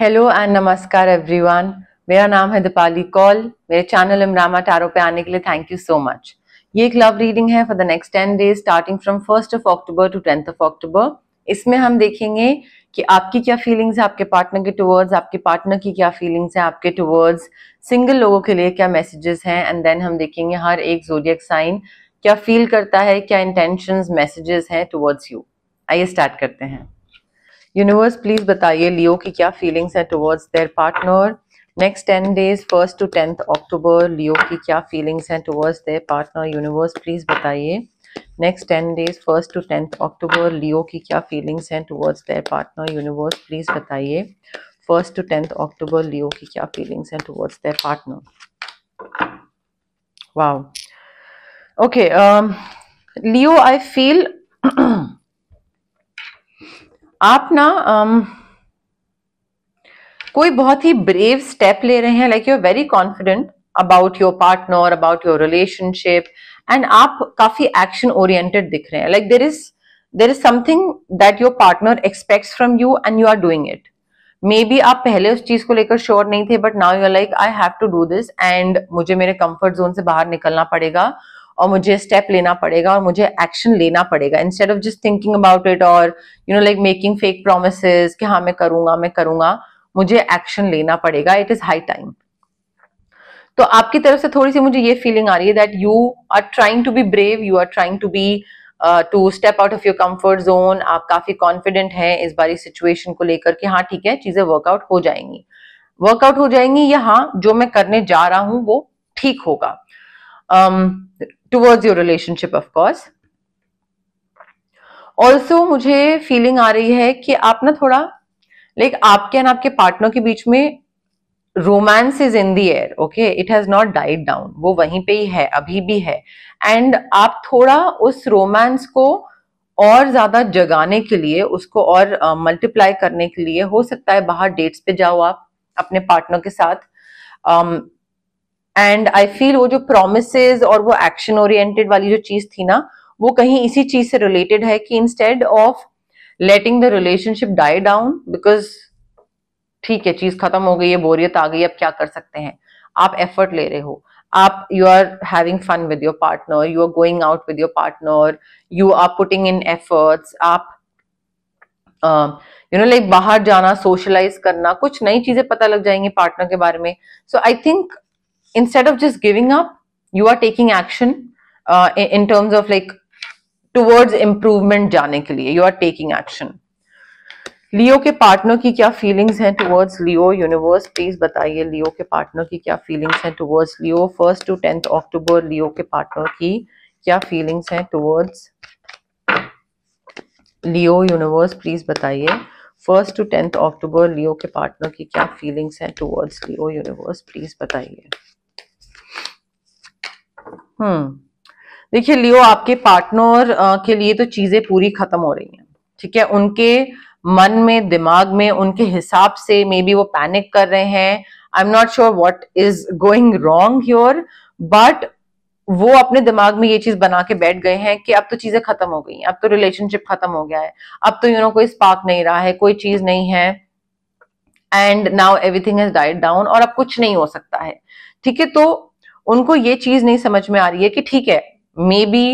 hello and नमस्कार everyone मेरा नाम है दीपाली कौल मेरे चैनल इमरामा टारो पे आने के लिए थैंक यू सो मच ये एक लव रीडिंग है for the next ten days starting from first of October to tenth of October इसमें हम देखेंगे कि आपकी क्या फीलिंग्स है आपके पार्टनर के टूवर्ड्स आपके पार्टनर की क्या फीलिंग्स हैं आपके टूवर्ड्स सिंगल लोगों के लिए क्या मैसेजेस हैं एंड देन हम देखेंगे हर एक जोडियक साइन क्या फील करता है क्या इंटेंशन मैसेजेस हैं टूवर्ड्स यू आइए स्टार्ट करते हैं यूनिवर्स प्लीज बताइए लियो की क्या फीलिंग्स हैं towards their partner next ten days first to tenth October Leo की क्या फीलिंग्स हैं towards their partner universe please बताइए next ten days first to tenth October Leo की क्या फीलिंग्स हैं towards their partner universe please बताइए first to tenth October Leo की क्या फीलिंग्स हैं towards their partner wow okay Leo I feel आप ना um, कोई बहुत ही ब्रेव स्टेप ले रहे हैं like you are very confident about your partner about your relationship and आप काफी एक्शन ओरिएंटेड दिख रहे हैं like there is there is something that your partner expects from you and you are doing it maybe आप पहले उस चीज को लेकर श्योर नहीं थे but now you like I have to do this and मुझे मेरे कंफर्ट जोन से बाहर निकलना पड़ेगा और मुझे स्टेप लेना पड़ेगा और मुझे एक्शन लेना पड़ेगा instead of just thinking about it और you know like making fake promise कि हाँ मैं करूंगा मैं करूंगा मुझे एक्शन लेना पड़ेगा इट इज हाई टाइम तो आपकी तरफ से थोड़ी सी मुझे ये फीलिंग आ रही है that you are trying to be brave you are trying to be to step out of your comfort zone आप काफी कॉन्फिडेंट हैं इस बारी सिचुएशन को लेकर कि हाँ ठीक है चीजें वर्कआउट हो जाएंगी वर्कआउट हो जाएंगी या हाँ जो मैं करने जा रहा हूं वो ठीक होगा um, towards your relationship of course also मुझे फीलिंग आ रही है कि आप ना थोड़ा लाइक like, आपके एंड आपके पार्टनर के बीच में romance is in the air okay it has not died down वो वहीं पे ही है अभी भी है एंड आप थोड़ा उस रोमांस को और ज्यादा जगाने के लिए उसको और मल्टीप्लाई uh, करने के लिए हो सकता है बाहर डेट्स पे जाओ आप अपने पार्टनर के साथ um, एंड आई फील वो जो प्रोमिस और वो एक्शन ओरिएंटेड वाली जो चीज थी ना वो कहीं इसी चीज से रिलेटेड है कि instead of letting the relationship die down because ठीक है चीज खत्म हो गई है बोरियत आ गई अब क्या कर सकते हैं आप एफर्ट ले रहे हो आप you are having fun with your partner you are going out with your partner you are putting in efforts आप यू नो लाइक बाहर जाना सोशलाइज करना कुछ नई चीजें पता लग जाएंगी पार्टनर के बारे में so I think instead of just giving up you are taking action uh, in terms of like towards improvement जाने के लिए you are taking action लियो के पार्टनर की क्या फीलिंग्स हैं टुवर्ड्स लियो यूनिवर्स प्लीज बताइए लियो के पार्टनर की क्या फीलिंग्स हैं towards Leo first to tenth October Leo के पार्टनर की क्या फीलिंग्स हैं टुवर्ड्स लियो यूनिवर्स प्लीज बताइए first to tenth October Leo के पार्टनर की क्या फीलिंग्स हैं टुवर्ड्स लियो यूनिवर्स प्लीज बताइए हम्म देखिए लियो आपके पार्टनर के लिए तो चीजें पूरी खत्म हो रही हैं ठीक है उनके मन में दिमाग में उनके हिसाब से मे बी वो पैनिक कर रहे हैं I am not sure what is going wrong your but वो अपने दिमाग में ये चीज बना के बैठ गए हैं कि अब तो चीजें खत्म हो गई अब तो रिलेशनशिप खत्म हो गया है अब तो यू you नो know, कोई स्पार्क नहीं रहा है कोई चीज नहीं है and now everything has died down और अब कुछ नहीं हो सकता है ठीक है तो उनको ये चीज नहीं समझ में आ रही है कि ठीक है मे बी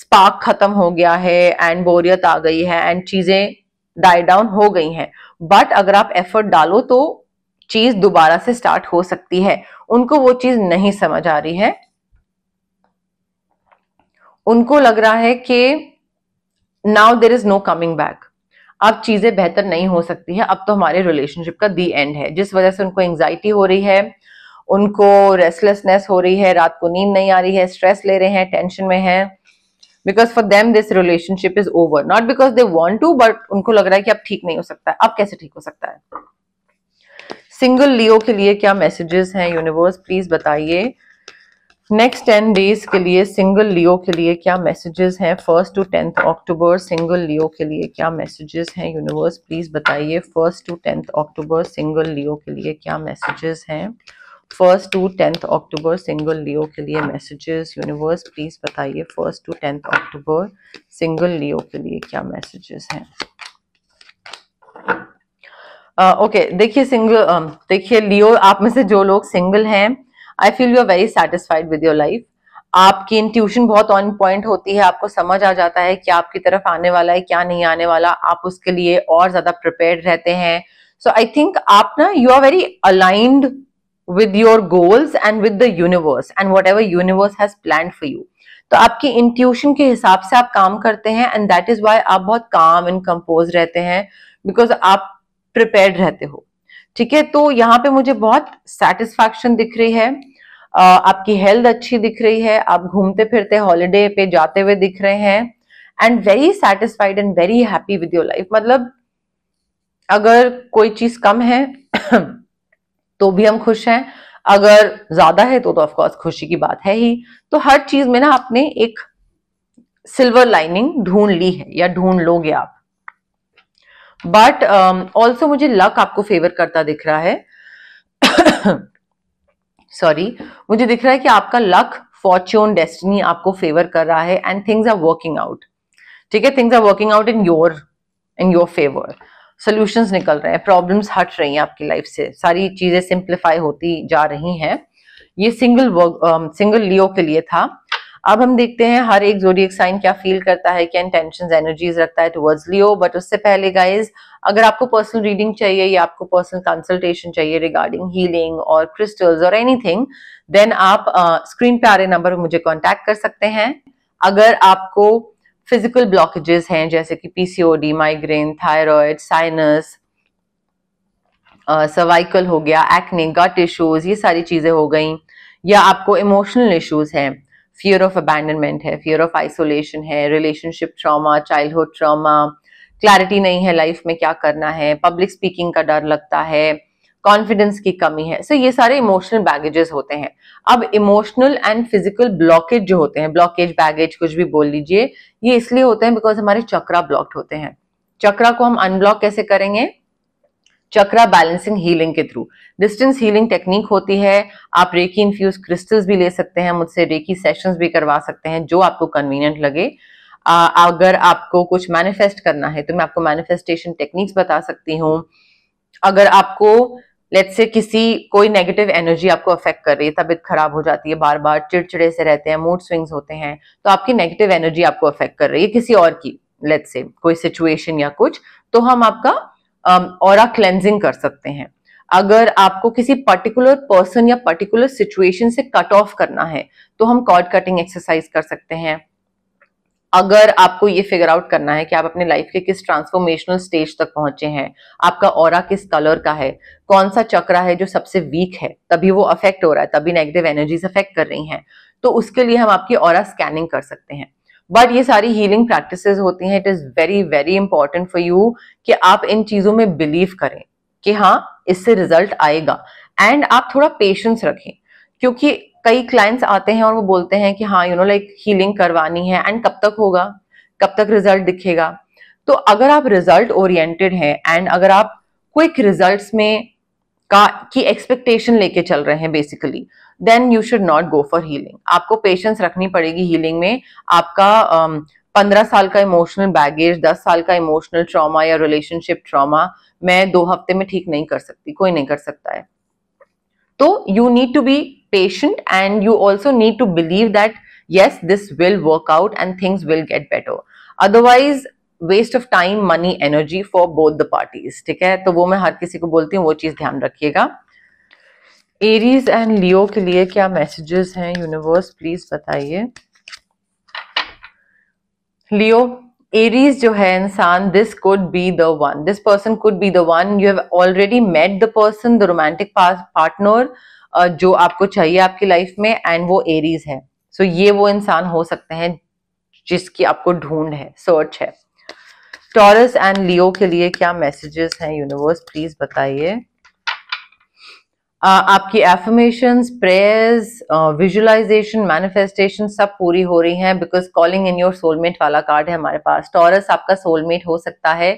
स्पार्क खत्म हो गया है एंड बोरियत आ गई है एंड चीजें डाई डाउन हो गई हैं बट अगर आप एफर्ट डालो तो चीज दोबारा से स्टार्ट हो सकती है उनको वो चीज नहीं समझ आ रही है उनको लग रहा है कि now there is no coming back अब चीजें बेहतर नहीं हो सकती है अब तो हमारे रिलेशनशिप का दी एंड है जिस वजह से उनको एंग्जाइटी हो रही है उनको रेस्टलेसनेस हो रही है रात को नींद नहीं आ रही है स्ट्रेस ले रहे हैं टेंशन में है because for them this relationship is over not because they want to but उनको लग रहा है कि अब ठीक नहीं हो सकता है अब कैसे ठीक हो सकता है सिंगल लियो के लिए क्या मैसेजेस हैं यूनिवर्स प्लीज बताइए नेक्स्ट टेन डेज के लिए सिंगल लियो के लिए क्या मैसेजेस हैं first to tenth October single Leo के लिए क्या मैसेजेस हैं यूनिवर्स प्लीज बताइए first to tenth October single Leo के लिए क्या मैसेजेस हैं first to tenth October single Leo के लिए मैसेजेस यूनिवर्स प्लीज बताइए first to tenth October single Leo के लिए क्या मैसेजेस हैं ओके uh, देखिए सिंगल um, देखिए लियो आप में से जो लोग सिंगल हैं I feel you are very satisfied with your life आपकी इंट्यूशन बहुत ऑन पॉइंट होती है आपको समझ आ जाता है क्या आपकी तरफ आने वाला है क्या नहीं आने वाला आप उसके लिए और ज्यादा प्रिपेयर रहते हैं सो आई थिंक आप ना you are very aligned with your goals and with the universe and whatever universe has plan for you तो आपकी इंट्यूशन के हिसाब से आप काम करते हैं एंड दैट इज वाई आप बहुत काम एंड कंपोज रहते हैं बिकॉज आप प्रिपेयर रहते हो ठीक है तो यहाँ पे मुझे बहुत सेटिस्फैक्शन दिख रही है आपकी हेल्थ अच्छी दिख रही है आप घूमते फिरते हॉलीडे पे जाते हुए दिख रहे हैं and very satisfied and very happy with your life मतलब अगर कोई चीज कम है तो भी हम खुश हैं अगर ज्यादा है तो तो ऑफकोर्स खुशी की बात है ही तो हर चीज में ना आपने एक सिल्वर लाइनिंग ढूंढ ली है या ढूंढ लोगे आप बट ऑल्सो um, मुझे लक आपको फेवर करता दिख रहा है सॉरी मुझे दिख रहा है कि आपका लक फॉर्च्यून डेस्टिनी आपको फेवर कर रहा है and things are working out ठीक है things are working out in your in your favour solutions निकल रहे हैं प्रॉब्लम्स हट रही हैं आपकी लाइफ से सारी चीजें सिंप्लीफाई होती जा रही हैं ये सिंगल वर्क सिंगल लियो के लिए था अब हम देखते हैं हर एक जोड़ी एक साइन क्या फील करता है क्या इंटेंशन एनर्जीज रखता है टुवर्ड्स लियो बट उससे पहले गाइज अगर आपको पर्सनल रीडिंग चाहिए या आपको पर्सनल कंसल्टेशन चाहिए रिगार्डिंग हीलिंग और क्रिस्टल्स और एनीथिंग देन आप स्क्रीन uh, पे आ रहे नंबर पर मुझे कॉन्टेक्ट कर सकते हैं अगर आपको फिजिकल ब्लॉकेजेस हैं जैसे कि PCOD migraine thyroid sinus cervical हो गया एक्ने गट इश्यूज ये सारी चीज़ें हो गई या आपको इमोशनल इश्यूज हैं फियर ऑफ अबैंडनमेंट है फियर ऑफ आइसोलेशन है relationship trauma childhood trauma clarity नहीं है लाइफ में क्या करना है पब्लिक स्पीकिंग का डर लगता है कॉन्फिडेंस की कमी है सो so, ये सारे इमोशनल बैगेजेस होते हैं अब इमोशनल एंड फिजिकल ब्लॉकेज जो होते हैं ब्लॉकेज बैगेज कुछ भी बोल लीजिए ये इसलिए होते हैं बिकॉज हमारे चक्रा ब्लॉक्ड होते हैं चक्रा को हम अनब्लॉक कैसे करेंगे चक्रा बैलेंसिंग हीलिंग के थ्रू डिस्टेंस हीलिंग टेक्निक होती है आप रेकी इन्फ्यूज क्रिस्टल्स भी ले सकते हैं मुझसे रेकी सेशंस भी करवा सकते हैं जो आपको कन्वीनियंट लगे आ, अगर आपको कुछ मैनिफेस्ट करना है तो मैं आपको मैनिफेस्टेशन टेक्निक्स बता सकती हूँ अगर आपको लेट्स से किसी कोई नेगेटिव एनर्जी आपको अफेक्ट कर रही है तबियत खराब हो जाती है बार बार चिड़चिड़े से रहते हैं मूड स्विंग्स होते हैं तो आपकी नेगेटिव एनर्जी आपको अफेक्ट कर रही है किसी और की लेट्स से कोई सिचुएशन या कुछ तो हम आपका और um, क्लेंजिंग कर सकते हैं अगर आपको किसी पर्टिकुलर पर्सन या पर्टिकुलर सिचुएशन से कट ऑफ करना है तो हम कॉर्ड कटिंग एक्सरसाइज कर सकते हैं अगर आपको ये फिगर आउट करना है कि आप अपने लाइफ के किस ट्रांसफॉर्मेशनल स्टेज तक पहुंचे हैं आपका और किस कलर का है कौन सा चक्रा है जो सबसे वीक है तभी वो अफेक्ट हो रहा है तभी नेगेटिव एनर्जीज अफेक्ट कर रही हैं तो उसके लिए हम आपकी और स्कैनिंग कर सकते हैं बट ये सारी हीलिंग प्रैक्टिस होती हैं it is very very important for you कि आप इन चीज़ों में बिलीव करें कि हाँ इससे रिजल्ट आएगा एंड आप थोड़ा पेशेंस रखें क्योंकि कई क्लाइंट्स आते हैं और वो बोलते हैं कि हाँ यू नो लाइक हीलिंग करवानी है एंड कब तक होगा कब तक रिजल्ट दिखेगा तो अगर आप रिजल्ट ओरिएंटेड हैं एंड अगर आप क्विक रिजल्ट्स में का की एक्सपेक्टेशन लेके चल रहे हैं basically then you should not go for healing आपको पेशेंस रखनी पड़ेगी हीलिंग में आपका um, पंद्रह साल का इमोशनल बैगेज दस साल का इमोशनल ट्रॉमा या रिलेशनशिप ट्रॉमा मैं दो हफ्ते में ठीक नहीं कर सकती कोई नहीं कर सकता है तो you need to be patient and you also need to believe that yes this will work out and things will get better otherwise waste of time money energy for both the parties ठीक है तो वो मैं हर किसी को बोलती हूँ वो चीज ध्यान रखिएगा एरीज एंड लियो के लिए क्या मैसेजेस हैं यूनिवर्स प्लीज बताइए लियो एरीज जो है इंसान this could be the one this person could be the one you have already met the person the romantic partner जो आपको चाहिए आपकी लाइफ में एंड वो एरीज है सो so, ये वो इंसान हो सकते हैं जिसकी आपको ढूंढ है सर्च है टॉरस एंड लियो के लिए क्या मैसेजेस हैं यूनिवर्स प्लीज बताइए आपकी एफर्मेशंस प्रेयर्स विजुअलाइजेशन मैनिफेस्टेशन सब पूरी हो रही हैं because calling in your soulmate वाला कार्ड है हमारे पास टॉरस आपका सोलमेट हो सकता है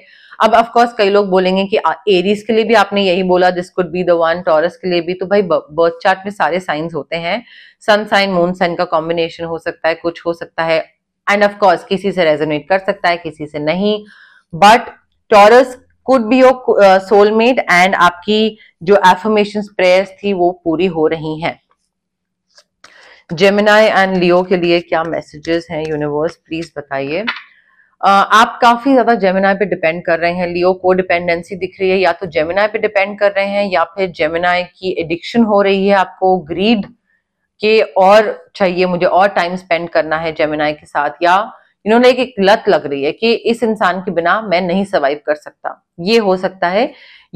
अब ऑफ कोर्स कई लोग बोलेंगे कि एरीज के लिए भी आपने यही बोला this could be the one Taurus के लिए भी तो भाई बर्थ चार्ट में सारे साइंस होते हैं सन साइन मून साइन का कॉम्बिनेशन हो सकता है कुछ हो सकता है एंड ऑफ कोर्स किसी से रेजोनेट कर सकता है किसी से नहीं but Taurus could be your soulmate and आपकी जो एफर्मेशन प्रेयर्स थी वो पूरी हो रही हैं जेमिनाई एंड लियो के लिए क्या मैसेजेस हैं यूनिवर्स प्लीज बताइए Uh, आप काफी ज्यादा जेमिनाई पे डिपेंड कर रहे हैं लियो को डिपेंडेंसी दिख रही है या तो जेमिनाई पे डिपेंड कर रहे हैं या फिर जेमिनाई की एडिक्शन हो रही है आपको ग्रीड के और चाहिए मुझे और टाइम स्पेंड करना है जेमिनाई के साथ या इन्होंने एक, एक लत लग रही है कि इस इंसान के बिना मैं नहीं सर्वाइव कर सकता ये हो सकता है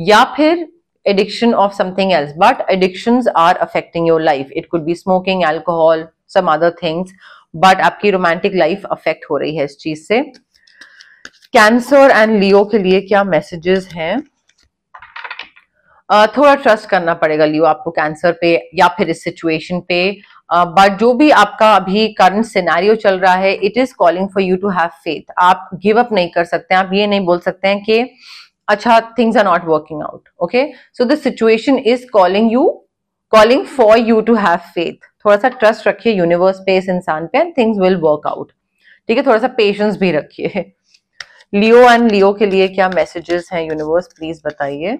या फिर addiction of something else but addiction are affecting your life it could be smoking alcohol some other things but आपकी रोमांटिक लाइफ अफेक्ट हो रही है इस चीज से कैंसर एंड लियो के लिए क्या मैसेजेस हैं थोड़ा ट्रस्ट करना पड़ेगा लियो आपको कैंसर पे या फिर इस सिचुएशन पे बट uh, जो भी आपका अभी करंट सिनारियो चल रहा है it is calling for you to have faith आप गिव अप नहीं कर सकते आप ये नहीं बोल सकते हैं कि अच्छा things are not working out okay so the situation is calling you calling for you to have faith थोड़ा सा ट्रस्ट रखिए यूनिवर्स पे इस इंसान पे and things will work out ठीक है थोड़ा सा पेशेंस भी रखिए लियो एंड लियो के लिए क्या मैसेजेस हैं यूनिवर्स प्लीज बताइए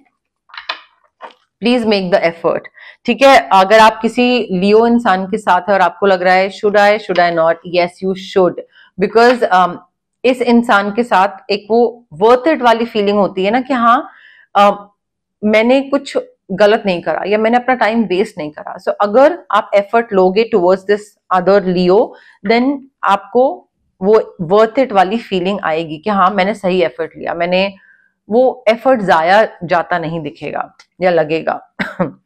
प्लीज मेक द एफर्ट ठीक है अगर आप किसी लियो इंसान के साथ है और आपको लग रहा है should I should I not yes you should because इस इंसान के साथ एक वो वर्थ इट वाली फीलिंग होती है ना कि हाँ uh, मैंने कुछ गलत नहीं करा या मैंने अपना टाइम वेस्ट नहीं करा सो so, अगर आप एफर्ट लोगे towards this other Leo then आपको वो वर्थ इट वाली फीलिंग आएगी कि हाँ मैंने सही एफर्ट लिया मैंने वो एफर्ट जाया जाता नहीं दिखेगा या लगेगा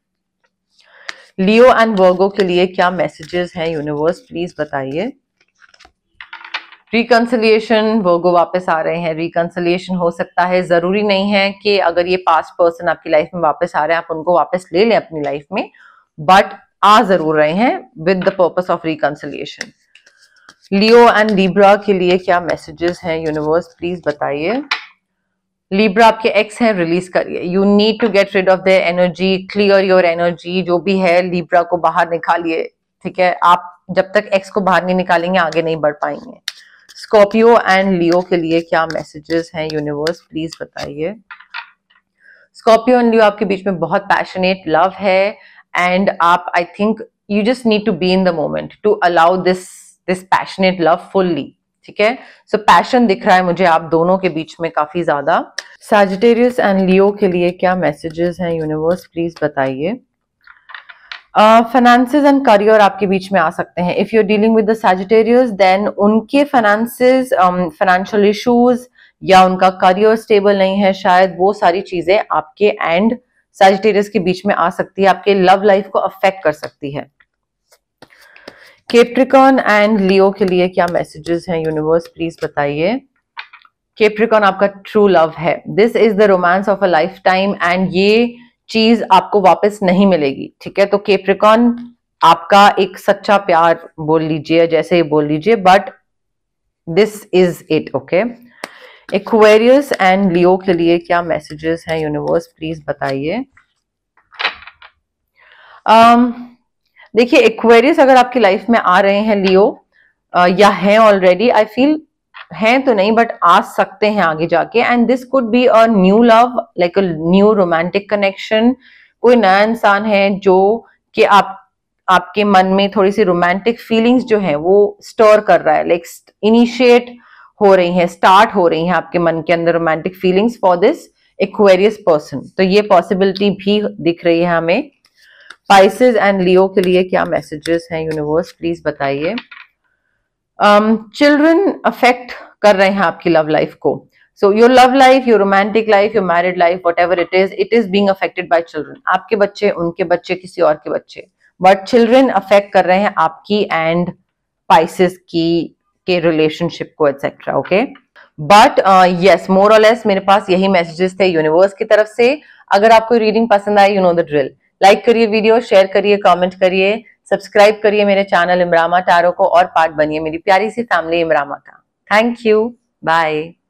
लियो एंड वर्गो के लिए क्या मैसेजेस हैं यूनिवर्स प्लीज बताइए रिकन्सिलियेशन वर्गो वापस आ रहे हैं रिकन्सिलियेशन हो सकता है जरूरी नहीं है कि अगर ये पास्ट पर्सन आपकी लाइफ में वापस आ रहे हैं आप उनको वापस ले लें अपनी लाइफ में बट आ जरूर रहे हैं with the purpose of reconciliation Leo and Libra के लिए क्या मैसेजेस हैं यूनिवर्स प्लीज बताइए लिब्रा आपके एक्स है रिलीज करिए you need to get rid of the energy clear your energy जो भी है लिब्रा को बाहर निकालिए ठीक है आप जब तक एक्स को बाहर नहीं निकालेंगे आगे नहीं बढ़ पाएंगे स्कॉर्पियो एंड लियो के लिए क्या मैसेजेस हैं यूनिवर्स प्लीज बताइए स्कॉर्पियो एंड लियो आपके बीच में बहुत पैशनेट लव है एंड आप I think you just need to be in the moment to allow this this passionate love fully ठीक है सो पैशन दिख रहा है मुझे आप दोनों के बीच में काफी ज्यादा सैजिटेरियस एंड लियो के लिए क्या मैसेजेस हैं यूनिवर्स प्लीज बताइए फाइनेंस एंड करियर आपके बीच में आ सकते हैं if you dealing with the Sagittarius then उनके फाइनेंसेस फाइनेंशियल इश्यूज या उनका करियर स्टेबल नहीं है शायद वो सारी चीजें आपके एंड सैजिटेरियस के बीच में आ सकती है आपके लव लाइफ को अफेक्ट कर सकती है केप्रिकॉन एंड लियो के लिए क्या मैसेजेस हैं यूनिवर्स प्लीज बताइए केप्रिकॉन आपका ट्रू लव है this is the romance of a lifetime and ये चीज आपको वापस नहीं मिलेगी ठीक है तो केप्रिकॉन आपका एक सच्चा प्यार बोल लीजिए जैसे ही बोल लीजिए but this is it okay Aquarius and Leo के लिए क्या मैसेजेस हैं यूनिवर्स प्लीज बताइए um, देखिए एक्वेरियस अगर आपकी लाइफ में आ रहे हैं लियो या हैं ऑलरेडी आई फील हैं तो नहीं बट आ सकते हैं आगे जाके and this could be a new love like a new romantic connection कोई नया इंसान है जो कि आप आपके मन में थोड़ी सी रोमांटिक फीलिंग्स जो है वो स्टोर कर रहा है लाइक इनिशिएट हो रही है स्टार्ट हो रही है आपके मन के अंदर romantic feelings for this Aquarius person तो ये पॉसिबिलिटी भी दिख रही है हमें स्पाइसेस एंड लियो के लिए क्या मैसेजेस हैं यूनिवर्स प्लीज बताइए चिल्ड्रन um, अफेक्ट कर रहे हैं आपकी लव लाइफ को so your love life your romantic life your married life whatever it is it is being affected by children आपके बच्चे उनके बच्चे किसी और के बच्चे बट चिल्ड्रेन अफेक्ट कर रहे हैं आपकी एंड स्पाइसिस की के रिलेशनशिप को etcetera okay but yes more और लेस मेरे पास यही मैसेजेस थे यूनिवर्स की तरफ से अगर आपको रीडिंग पसंद आए you know the drill like करिए वीडियो शेयर करिए कमेंट करिए सब्सक्राइब करिए मेरे चैनल इमरामा टारो को और पार्ट बनिए मेरी प्यारी सी फैमिली इमरामा का थैंक यू बाय